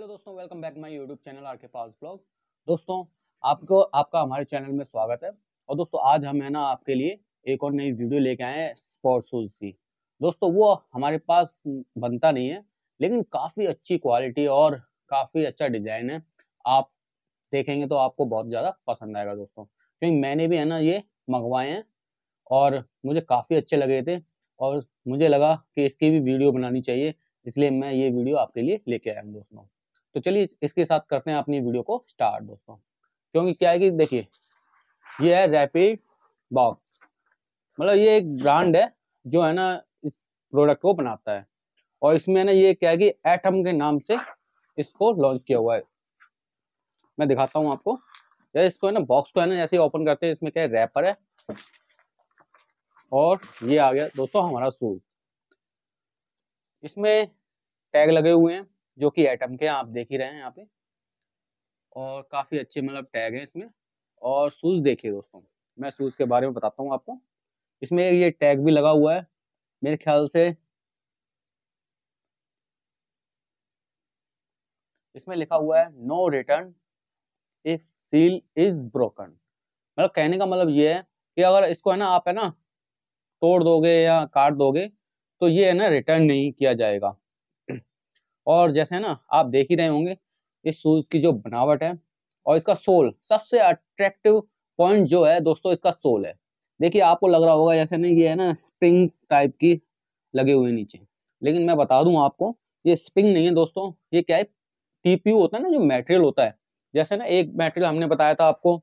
hello दोस्तों welcome back my YouTube channel आर के पास ब्लॉग दोस्तों आपको आपका हमारे चैनल में स्वागत है और दोस्तों आज हम है ना आपके लिए एक और नई वीडियो लेके आए हैं स्पोर्ट शूज़ की दोस्तों वो हमारे पास बनता नहीं है लेकिन काफ़ी अच्छी क्वालिटी और काफ़ी अच्छा डिज़ाइन है आप देखेंगे तो आपको बहुत ज़्यादा पसंद आएगा दोस्तों क्योंकि मैंने भी है ना ये मंगवाए हैं और मुझे काफ़ी अच्छे लगे थे और मुझे लगा कि इसकी भी वीडियो बनानी चाहिए इसलिए मैं ये वीडियो आपके लिए लेके आया हूँ दोस्तों तो चलिए इसके साथ करते हैं अपनी वीडियो को स्टार्ट दोस्तों क्योंकि क्या है कि देखिए ये है रैपिड बॉक्स मतलब ये एक ब्रांड है जो है ना इस प्रोडक्ट को बनाता है और इसमें ना ये क्या है कि एटम के नाम से इसको लॉन्च किया हुआ है मैं दिखाता हूँ आपको यार इसको है ना बॉक्स को है ना जैसे ओपन करते हैं इसमें क्या है रैपर है और ये आ गया दोस्तों हमारा शूज इसमें टैग लगे हुए हैं जो कि एटम के आप देख ही रहे हैं यहाँ पे और काफ़ी अच्छे मतलब टैग हैं इसमें और शूज़ देखिए दोस्तों मैं शूज़ के बारे में बताता हूँ आपको इसमें ये टैग भी लगा हुआ है मेरे ख्याल से इसमें लिखा हुआ है no return if seal is broken मतलब कहने का मतलब ये है कि अगर इसको है ना आप है ना तोड़ दोगे या काट दोगे तो ये है ना रिटर्न नहीं किया जाएगा और जैसे ना आप देख ही रहे होंगे इस शूज की जो बनावट है और इसका सोल सबसे अट्रैक्टिव पॉइंट जो है दोस्तों इसका सोल है देखिए आपको लग रहा होगा जैसे ना ये है ना स्प्रिंग टाइप की लगे हुए नीचे लेकिन मैं बता दूं आपको ये स्प्रिंग नहीं है दोस्तों ये क्या है टीपीयू होता है ना जो मेटेरियल होता है जैसे ना एक मेटेरियल हमने बताया था आपको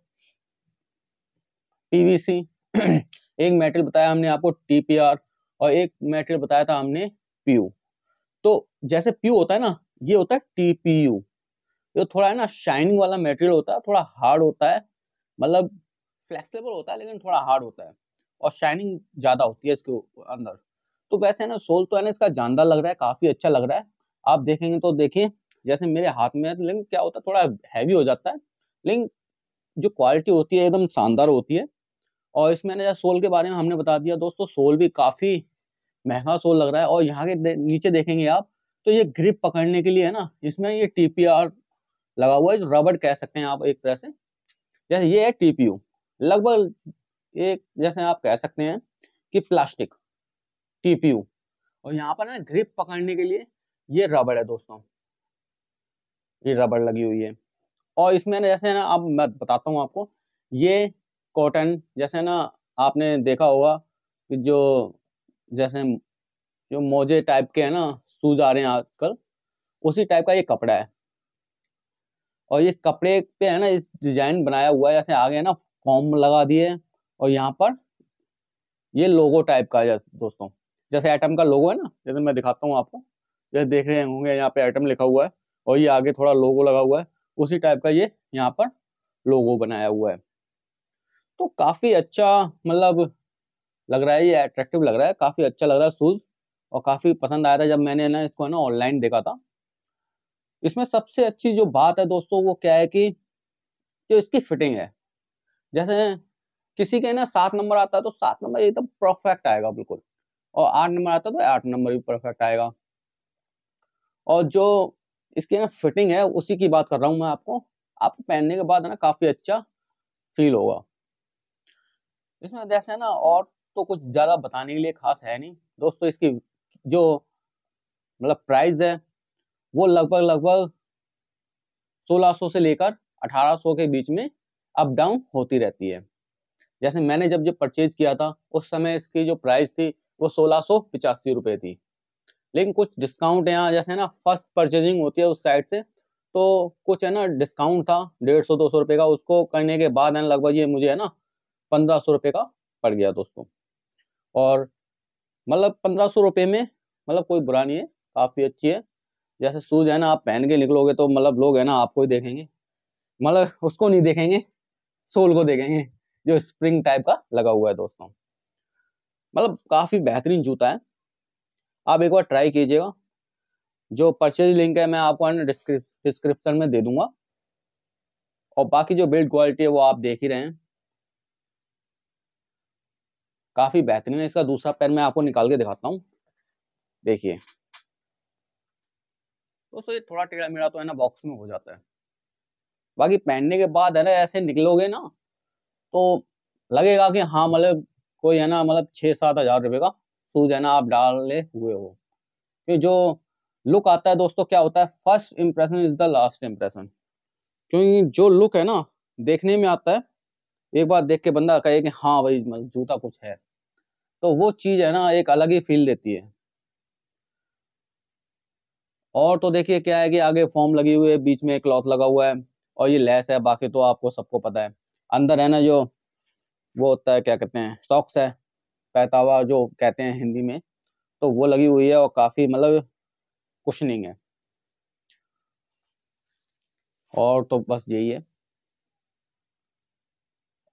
पीवीसी एक मेटेरियल बताया हमने आपको टीपीआर और एक मेटेरियल बताया था हमने पीयू तो जैसे प्यू होता है ना ये होता है टीपीयू जो थोड़ा है ना शाइनिंग वाला मेटेरियल होता है थोड़ा हार्ड होता है मतलब फ्लेक्सिबल होता है लेकिन थोड़ा हार्ड होता है और शाइनिंग ज़्यादा होती है इसके अंदर तो वैसे है ना सोल तो है ना इसका जानदार लग रहा है काफ़ी अच्छा लग रहा है आप देखेंगे तो देखिए जैसे मेरे हाथ में है तो लेकिन क्या होता है थोड़ा हैवी हो जाता है लेकिन जो क्वालिटी होती है एकदम शानदार होती है और इसमें ना सोल के बारे में हमने बता दिया दोस्तों सोल भी काफ़ी महंगा सोल लग रहा है और यहाँ के नीचे देखेंगे आप तो ये ग्रिप पकड़ने के लिए है ना इसमें ये टीपीआर लगा हुआ है जो रबड़ कह सकते हैं आप एक तरह से जैसे ये है टीपीयू लगभग एक जैसे आप कह सकते हैं कि प्लास्टिक टीपीयू और यहाँ पर ना ग्रिप पकड़ने के लिए ये रबड़ है दोस्तों ये रबड़ लगी हुई है और इसमें ना जैसे ना आप मैं बताता हूँ आपको ये कॉटन जैसे ना आपने देखा होगा कि जो जैसे जो मोजे टाइप के है ना शूज आ रहे हैं आजकल उसी टाइप का ये कपड़ा है और ये कपड़े पे है ना इस डिजाइन बनाया हुआ है जैसे आगे है ना फॉर्म लगा दिए और यहाँ पर ये लोगो टाइप का है दोस्तों जैसे एटम का लोगो है ना जैसे मैं दिखाता हूँ आपको जैसे देख रहे होंगे यहाँ पे एटम लिखा हुआ है और ये आगे थोड़ा लोगो लगा हुआ है उसी टाइप का ये यहाँ पर लोगो बनाया हुआ है तो काफी अच्छा मतलब लग रहा है ये अट्रैक्टिव लग रहा है काफ़ी अच्छा लग रहा है शूज़ और काफ़ी पसंद आया था जब मैंने ना इसको है ना ऑनलाइन देखा था इसमें सबसे अच्छी जो बात है दोस्तों वो क्या है कि जो इसकी फिटिंग है जैसे किसी के ना सात नंबर आता है तो सात नंबर एकदम परफेक्ट आएगा बिल्कुल और आठ नंबर आता है तो आठ नंबर भी परफेक्ट आएगा और जो इसकी ना फिटिंग है उसी की बात कर रहा हूँ मैं आपको आप पहनने के बाद ना काफ़ी अच्छा फील होगा इसमें जैसे ना और दोस्तों कुछ ज़्यादा बताने के लिए खास है नहीं दोस्तों इसकी जो मतलब प्राइस है वो लगभग लगभग 1600 से लेकर 1800 के बीच में अप डाउन होती रहती है जैसे मैंने जब जब परचेज किया था उस समय इसकी जो प्राइस थी वो सोलह सौ पिचासी थी लेकिन कुछ डिस्काउंट यहाँ जैसे ना फर्स्ट परचेजिंग होती है उस साइड से तो कुछ है ना डिस्काउंट था डेढ़ सौ दो सौ रुपये का उसको करने के बाद है ना लगभग ये मुझे है ना पंद्रह सौ रुपये का पड़ गया दोस्तों और मतलब पंद्रह सौ रुपये में मतलब कोई बुरा नहीं है काफ़ी अच्छी है जैसे शूज़ है ना आप पहन के निकलोगे तो मतलब लोग है ना आपको ही देखेंगे मतलब उसको नहीं देखेंगे सोल को देखेंगे जो स्प्रिंग टाइप का लगा हुआ है दोस्तों मतलब काफ़ी बेहतरीन जूता है आप एक बार ट्राई कीजिएगा जो परचेज लिंक है मैं आपको डिस्क्रिप्शन में दे दूंगा और बाकी जो बिल्ड क्वालिटी है वो आप देख ही रहे हैं काफी बेहतरीन है इसका दूसरा पैर मैं आपको निकाल के दिखाता हूँ देखिए दोस्तों ये थोड़ा टेढ़ा मेढ़ा तो है ना बॉक्स में हो जाता है बाकी पहनने के बाद है ना ऐसे निकलोगे ना तो लगेगा कि हाँ मतलब कोई है ना मतलब छः सात हजार रुपये का शूज है ना आप डाले हुए हो क्योंकि जो लुक आता है दोस्तों क्या होता है first impression is the last impression क्योंकि जो लुक है ना देखने में आता है एक बार देख के बंदा कहे कि हाँ भाई जूता कुछ है तो वो चीज है ना एक अलग ही फील देती है और तो देखिए क्या है कि आगे फॉर्म लगी हुई है बीच में एक क्लॉथ लगा हुआ है और ये लेस है बाकी तो आपको सबको पता है अंदर है ना जो वो होता है क्या कहते हैं सॉक्स है पैतावा जो कहते हैं हिंदी में तो वो लगी हुई है और काफी मतलब कुछ नहीं है और तो बस यही है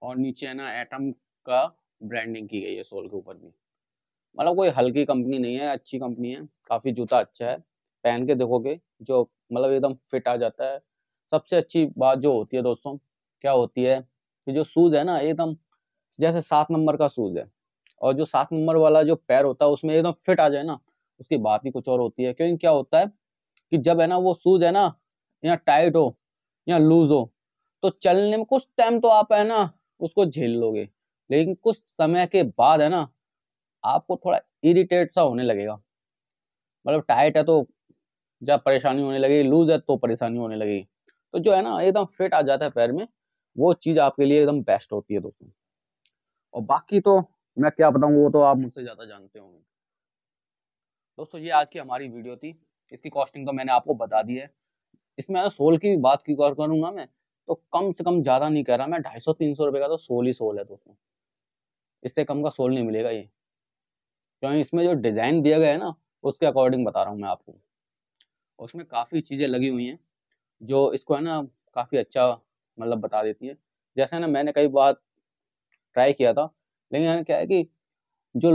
और नीचे है ना एटम का ब्रांडिंग की गई है सोल के ऊपर भी मतलब कोई हल्की कंपनी नहीं है अच्छी कंपनी है काफ़ी जूता अच्छा है पहन के देखोगे जो मतलब एकदम फिट आ जाता है सबसे अच्छी बात जो होती है दोस्तों क्या होती है कि जो शूज़ है ना एकदम जैसे सात नंबर का शूज़ है और जो सात नंबर वाला जो पैर होता है उसमें एकदम फिट आ जाए ना उसकी बात ही कुछ और होती है क्योंकि क्या होता है कि जब है ना वो शूज है ना या टाइट हो या लूज हो तो चलने में कुछ टाइम तो आप है ना उसको झेल लोगे लेकिन कुछ समय के बाद है ना आपको थोड़ा इरिटेट सा होने लगेगा मतलब टाइट है तो जब परेशानी होने लगेगी लूज है तो परेशानी होने लगेगी तो जो है ना एकदम फिट आ जाता है पैर में वो चीज़ आपके लिए एकदम बेस्ट होती है दोस्तों और बाकी तो मैं क्या बताऊँ वो तो आप मुझसे ज़्यादा जानते होंगे दोस्तों ये आज की हमारी वीडियो थी इसकी कॉस्टिंग तो मैंने आपको बता दी है इसमें अगर सोल की बात की करूंगा मैं तो कम से कम ज़्यादा नहीं कह रहा मैं ढाई सौ तीन सौ रुपये का तो सोल ही सोल है दोस्तों इससे कम का सोल नहीं मिलेगा ये क्योंकि इसमें जो डिज़ाइन दिया गया है ना उसके अकॉर्डिंग बता रहा हूँ मैं आपको उसमें काफ़ी चीज़ें लगी हुई हैं जो इसको है ना काफ़ी अच्छा मतलब बता देती है जैसे ना मैंने कई बार ट्राई किया था लेकिन यार क्या है कि जो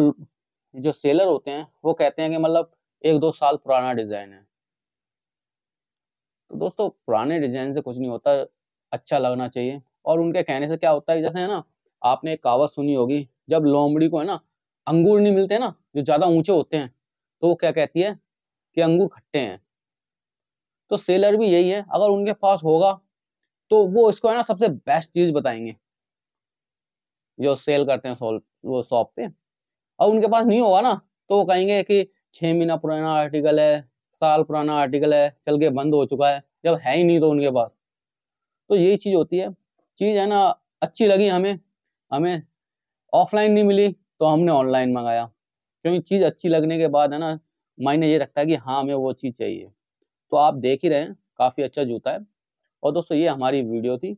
जो सेलर होते हैं वो कहते हैं कि मतलब एक दो साल पुराना डिज़ाइन है तो दोस्तों पुराने डिज़ाइन से कुछ नहीं होता अच्छा लगना चाहिए और उनके कहने से क्या होता है जैसे है ना आपने एक कहावत सुनी होगी जब लोमड़ी को है ना अंगूर नहीं मिलते ना जो ज्यादा ऊंचे होते हैं तो वो क्या कहती है कि अंगूर खट्टे हैं तो सेलर भी यही है अगर उनके पास होगा तो वो इसको है ना सबसे बेस्ट चीज बताएंगे जो सेल करते हैं सोल वो शॉप पे और उनके पास नहीं होगा ना तो वो कहेंगे कि छह महीना पुराना आर्टिकल है साल पुराना आर्टिकल है चल के बंद हो चुका है जब है ही नहीं तो उनके पास तो यही चीज़ होती है चीज़ है ना अच्छी लगी हमें हमें ऑफलाइन नहीं मिली तो हमने ऑनलाइन मंगाया क्योंकि चीज़ अच्छी लगने के बाद है ना मायने ये रखता है कि हाँ हमें वो चीज़ चाहिए तो आप देख ही रहे हैं काफ़ी अच्छा जूता है और दोस्तों ये हमारी वीडियो थी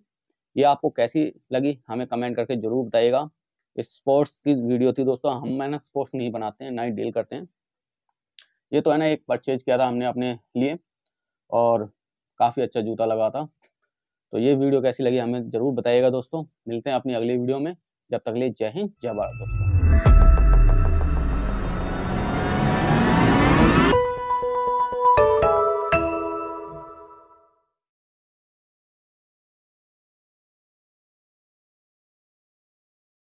ये आपको कैसी लगी हमें कमेंट करके ज़रूर बताइएगा स्पोर्ट्स की वीडियो थी दोस्तों हम मैं ना स्पोर्ट्स नहीं बनाते हैं ना ही डील करते हैं ये तो है ना एक परचेज किया था हमने अपने लिए और काफ़ी अच्छा जूता लगा था तो ये वीडियो कैसी लगी हमें ज़रूर बताइएगा दोस्तों मिलते हैं अपनी अगली वीडियो में जब तक ले जय हिंद जय भारत दोस्तों